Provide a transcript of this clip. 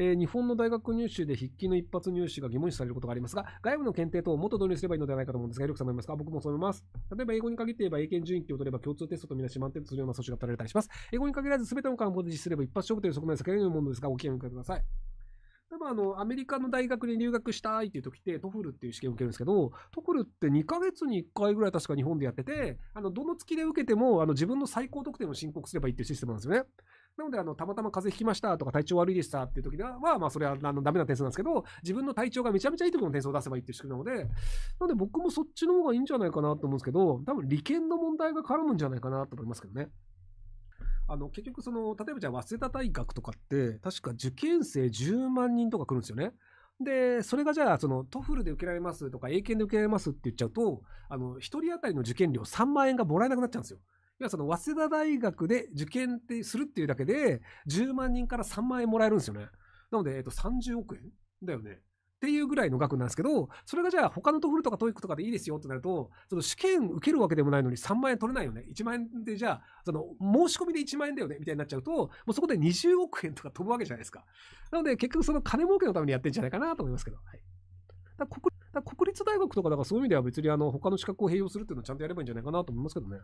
えー、日本の大学入試で筆記の一発入試が疑問視されることがありますが、外部の検定等をもっと導入すればいいのではないかと思うんですが、よくッさんいますか僕もそう思います。例えば、英語に限って言えば、英検準1級を取れば共通テストとみなし満点とするような措置が取られたりします。英語に限らず、全ての科目で実施すれば一発勝負という側面を避けられるものですが、お気を向けください。例えばあの、アメリカの大学に留学したいという時って、トフルっていう試験を受けるんですけど、トフルって2ヶ月に1回ぐらい確か日本でやってて、あの、どの月で受けても、あの、自分の最高得点を申告すればいいっていうシステムなんですよね。なので、あの、たまたま風邪ひきましたとか体調悪いでしたっていう時では、まあ、まあ、それはあのダメな点数なんですけど、自分の体調がめちゃめちゃいい時の点数を出せばいいっていう仕組みなので、なので僕もそっちの方がいいんじゃないかなと思うんですけど、多分利権の問題が絡むんじゃないかなと思いますけどね。あの、結局その、例えばじゃあ、早稲田大学とかって、確か受験生10万人とか来るんですよね。で、それがじゃあ、その、トフルで受けられますとか、英検で受けられますって言っちゃうと、あの、1人当たりの受験料3万円がもらえなくなっちゃうんですよ。要はその早稲田大学で受験ってするっていうだけで、10万人から3万円もらえるんですよね。なので、えっと、30億円だよね。っていうぐらいの額なんですけど、それがじゃあ他のトフルとかトイックとかでいいですよってなると、その試験受けるわけでもないのに3万円取れないよね。1万円でじゃあ、その申し込みで1万円だよねみたいになっちゃうと、もうそこで20億円とか飛ぶわけじゃないですか。なので結局その金儲けのためにやってんじゃないかなと思いますけど。はいだ国だ国立大学とか、だからそういう意味では別にあの他の資格を併用するっていうのをちゃんとやればいいんじゃないかなと思いますけどね。